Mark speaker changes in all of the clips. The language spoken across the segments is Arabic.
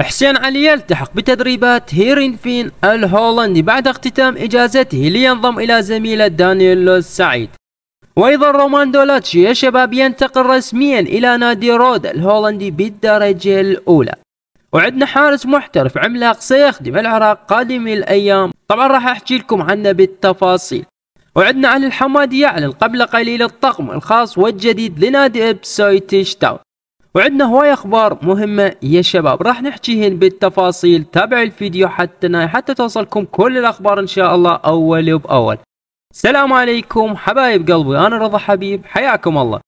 Speaker 1: حسين علي يلتحق بتدريبات هيرينفين الهولندي بعد اختتام إجازته لينضم إلى زميله دانييلو سعيد وأيضا رومان دولاتشي يا شباب ينتقل رسميا إلى نادي رودا الهولندي بالدرجة الأولى وعندنا حارس محترف عملاق سيخدم العراق قادم الأيام طبعا راح أحكي لكم عنه بالتفاصيل وعندنا علي الحمادي يعلن قبل قليل الطقم الخاص والجديد لنادي إبسويتش تاون وعندنا هواي اخبار مهمه يا شباب راح نحكيهن بالتفاصيل تابع الفيديو حتى حتى توصلكم كل الاخبار ان شاء الله اول باول السلام عليكم حبايب قلبي انا رضا حبيب حياكم الله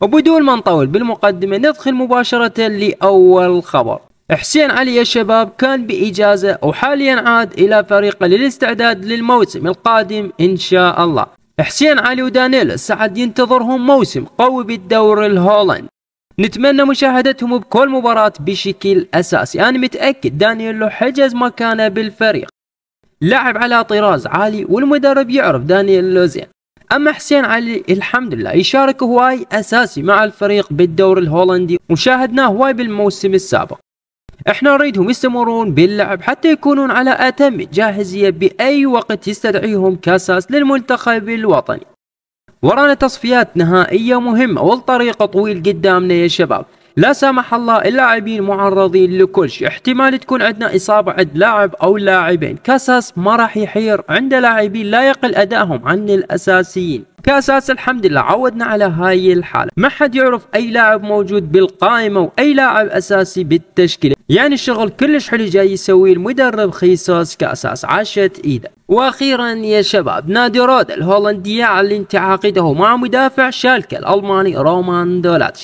Speaker 1: وبدون ما نطول بالمقدمه ندخل مباشره لاول خبر حسين علي يا شباب كان بإجازة وحاليا عاد إلى فريقه للاستعداد للموسم القادم إن شاء الله حسين علي ودانيل سعد ينتظرهم موسم قوي بالدور الهولندي. نتمنى مشاهدتهم بكل مباراة بشكل أساسي أنا متأكد دانييلو حجز مكانه بالفريق لاعب على طراز عالي والمدرب يعرف دانييلو زين أما حسين علي الحمد لله يشارك هواي أساسي مع الفريق بالدور الهولندي وشاهدناه هواي بالموسم السابق احنا نريدهم يستمرون باللعب حتى يكونون على أتم جاهزية بأي وقت يستدعيهم كاساس للمنتخب الوطني ورانا تصفيات نهائية مهمة والطريق طويل قدامنا يا شباب لا سمح الله اللاعبين معرضين لكل شيء احتمال تكون عندنا إصابة عند لاعب أو لاعبين كاساس ما راح يحير عنده لاعبين لا يقل أدائهم عن الأساسيين كاساس الحمد لله عودنا على هاي الحالة ما حد يعرف اي لاعب موجود بالقائمة واي لاعب اساسي بالتشكيلة يعني الشغل كلش حلو جاي يسويه المدرب خيسوس كاساس عاشت ايده واخيرا يا شباب نادي رود الهولندية على انتعاقده مع مدافع شالكة الالماني رومان دولاتش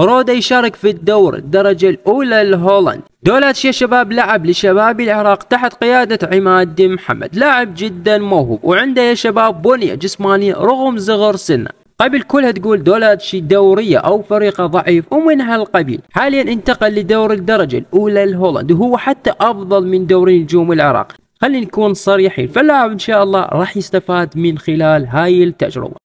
Speaker 1: رودا يشارك في الدور الدرجة الأولى لهولند دولاتش يا شباب لعب لشباب العراق تحت قيادة عماد محمد لاعب جدا موهوب وعنده يا شباب بنية جسمانية رغم صغر سنه قبل كلها تقول دولاتشي دورية أو فريقة ضعيف ومن هالقبيل حاليا انتقل لدور الدرجة الأولى لهولند وهو حتى أفضل من دوري نجوم العراق خلينا نكون صريحين فاللاعب إن شاء الله راح يستفاد من خلال هاي التجربة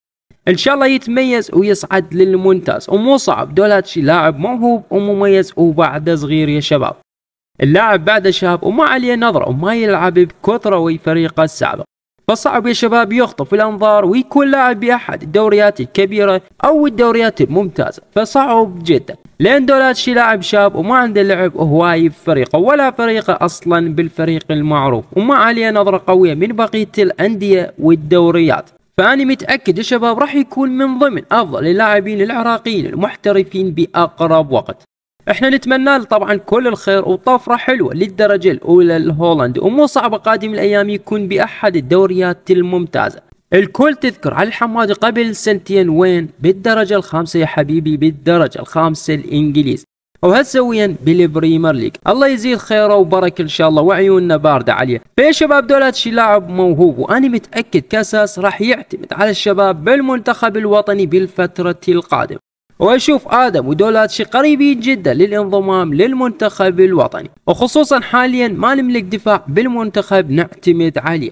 Speaker 1: ان شاء الله يتميز ويصعد للممتاز ومو صعب دولاتشي لاعب موهوب ومميز وبعده صغير يا شباب اللاعب بعده شاب وما عليه نظرة وما يلعب بكثرة ويا فريقه السابق فصعب يا شباب يخطف الانظار ويكون لاعب باحد الدوريات الكبيرة او الدوريات الممتازة فصعب جدا لان دولات شي لاعب شاب وما عنده لعب هواي بفريقه ولا فريقه اصلا بالفريق المعروف وما عليه نظرة قوية من بقية الاندية والدوريات فاني متأكد يا شباب راح يكون من ضمن أفضل اللاعبين العراقيين المحترفين بأقرب وقت احنا نتمنى له طبعا كل الخير وطفرة حلوة للدرجة الأولى لهولند ومو صعبة قادم الأيام يكون بأحد الدوريات الممتازة الكل تذكر علي الحمادي قبل سنتين وين بالدرجة الخامسة يا حبيبي بالدرجة الخامسة الإنجليز وهذا سويا بالبريمير ليج الله يزيد خيره وبركه ان شاء الله وعيوننا بارده عليه فيا شباب دولات شي لاعب موهوب وانا متاكد كاساس راح يعتمد على الشباب بالمنتخب الوطني بالفتره القادمه واشوف ادم ودولاتشي قريبين جدا للانضمام للمنتخب الوطني وخصوصا حاليا ما نملك دفاع بالمنتخب نعتمد عليه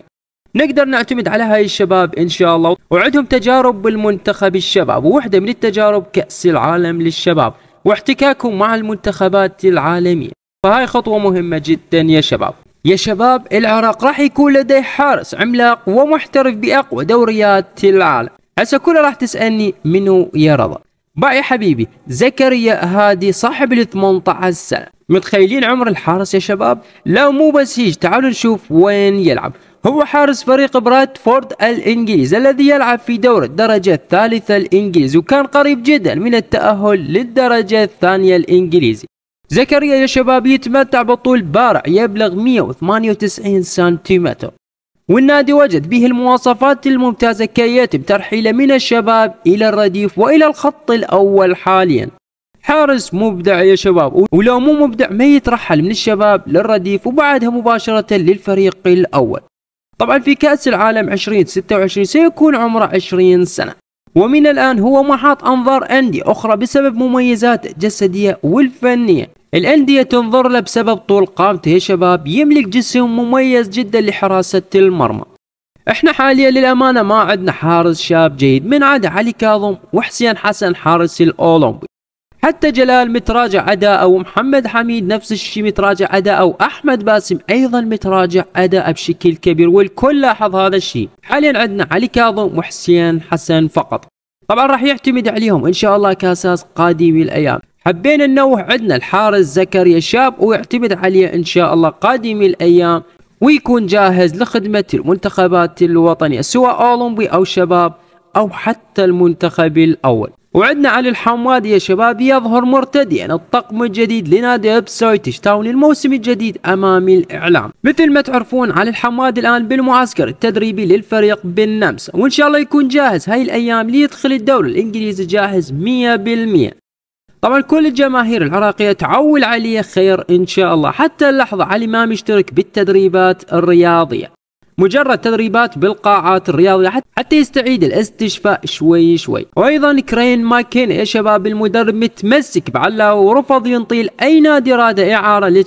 Speaker 1: نقدر نعتمد على هاي الشباب ان شاء الله وعندهم تجارب بالمنتخب الشباب ووحده من التجارب كاس العالم للشباب واحتكاكهم مع المنتخبات العالمية فهاي خطوة مهمة جدا يا شباب يا شباب العراق راح يكون لديه حارس عملاق ومحترف بأقوى دوريات العالم هسه كلها راح تسألني منو يا رضا باي حبيبي زكريا هادي صاحب ال 18 سنة متخيلين عمر الحارس يا شباب لا مو بس هيج تعالوا نشوف وين يلعب هو حارس فريق برادفورد الإنجليز الذي يلعب في دور الدرجة الثالثة الإنجليز وكان قريب جدا من التأهل للدرجة الثانية الإنجليزي زكريا يا شباب يتمتع بطول بارع يبلغ 198 سنتيمتر والنادي وجد به المواصفات الممتازة كي يتم ترحيله من الشباب إلى الرديف وإلى الخط الأول حاليا حارس مبدع يا شباب ولو مو مبدع ما يترحل من الشباب للرديف وبعدها مباشرة للفريق الأول طبعا في كأس العالم 2026 سيكون عمره 20 سنة ومن الآن هو محط أنظار أندية أخرى بسبب مميزات جسدية والفنية الأندية تنظر له بسبب طول قامته يا شباب يملك جسم مميز جدا لحراسة المرمى احنا حاليا للأمانة ما عندنا حارس شاب جيد من عدا علي كاظم وحسين حسن حارس الأولمبي حتى جلال متراجع أداءه ومحمد حميد نفس الشيء متراجع أداءه وأحمد باسم أيضا متراجع أداءه بشكل كبير والكل لاحظ هذا الشيء حاليا عندنا علي كاظم وحسين حسن فقط طبعا راح يعتمد عليهم إن شاء الله كأساس قادم الأيام حبينا ننوه عندنا الحارس زكريا شاب ويعتمد عليه إن شاء الله قادم الأيام ويكون جاهز لخدمة المنتخبات الوطنية سواء أولمبي أو شباب أو حتى المنتخب الأول وعندنا علي الحمادي يا شباب يظهر مرتديا الطقم الجديد لنادي ابسوي تشتاون الموسم الجديد امام الاعلام مثل ما تعرفون علي الحمادي الان بالمعسكر التدريبي للفريق بالنمس وان شاء الله يكون جاهز هاي الايام ليدخل الدوري الانجليزي جاهز 100% طبعا كل الجماهير العراقيه تعول عليه خير ان شاء الله حتى اللحظه علي ما مشترك بالتدريبات الرياضيه مجرد تدريبات بالقاعات الرياضية حتى يستعيد الاستشفاء شوي شوي وأيضا كرين ماكين يا شباب المدرب متمسك بعلاه ورفض ينطيل أي نادي راد إعارة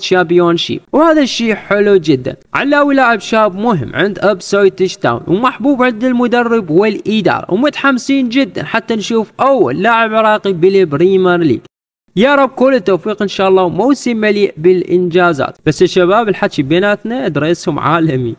Speaker 1: شيب وهذا الشيء حلو جدا علاوي لاعب شاب مهم عند أبسويد تش تاون ومحبوب عند المدرب والإدارة ومتحمسين جدا حتى نشوف أول لاعب عراقي بالبريمير ليج يا رب كل التوفيق ان شاء الله وموسم مليء بالانجازات بس يا شباب الحكي بيناتنا ادريسهم عالمي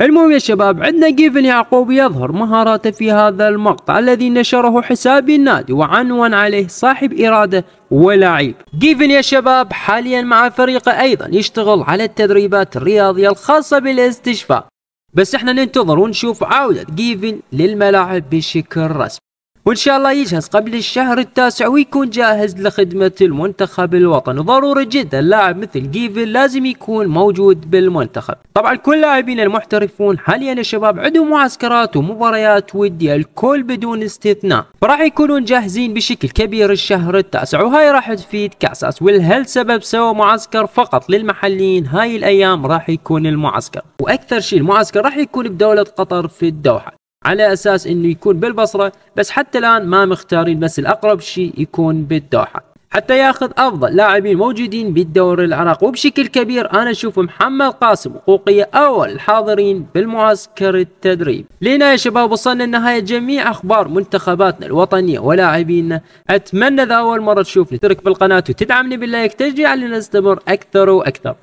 Speaker 1: المهم يا شباب عندنا جيفن يعقوب يظهر مهاراته في هذا المقطع الذي نشره حساب النادي وعنون عليه صاحب إرادة ولاعيب جيفن يا شباب حاليا مع فريقه أيضا يشتغل على التدريبات الرياضية الخاصة بالاستشفاء بس احنا ننتظر ونشوف عودة جيفن للملاعب بشكل رسمي وان شاء الله يجهز قبل الشهر التاسع ويكون جاهز لخدمة المنتخب الوطني وضروري جدا لاعب مثل جيفل لازم يكون موجود بالمنتخب طبعا كل لاعبين المحترفون حاليا الشباب عندهم معسكرات ومباريات ودية الكل بدون استثناء فراح يكونون جاهزين بشكل كبير الشهر التاسع وهاي راح تفيد كاساس والهل سبب سوى معسكر فقط للمحليين هاي الايام راح يكون المعسكر واكثر شيء المعسكر راح يكون بدولة قطر في الدوحة على اساس انه يكون بالبصره بس حتى الان ما مختارين بس الاقرب شيء يكون بالدوحه حتى ياخذ افضل لاعبين موجودين بالدوري العراقي وبشكل كبير انا اشوف محمد قاسم حقوقية اول الحاضرين بالمعسكر التدريب لنا يا شباب وصلنا لنهاية جميع اخبار منتخباتنا الوطنية ولاعبينا اتمنى اذا اول مرة تشوفني ترك بالقناة وتدعمني باللايك تشجيع لنستمر اكثر واكثر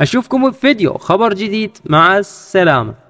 Speaker 1: اشوفكم بفيديو خبر جديد مع السلامه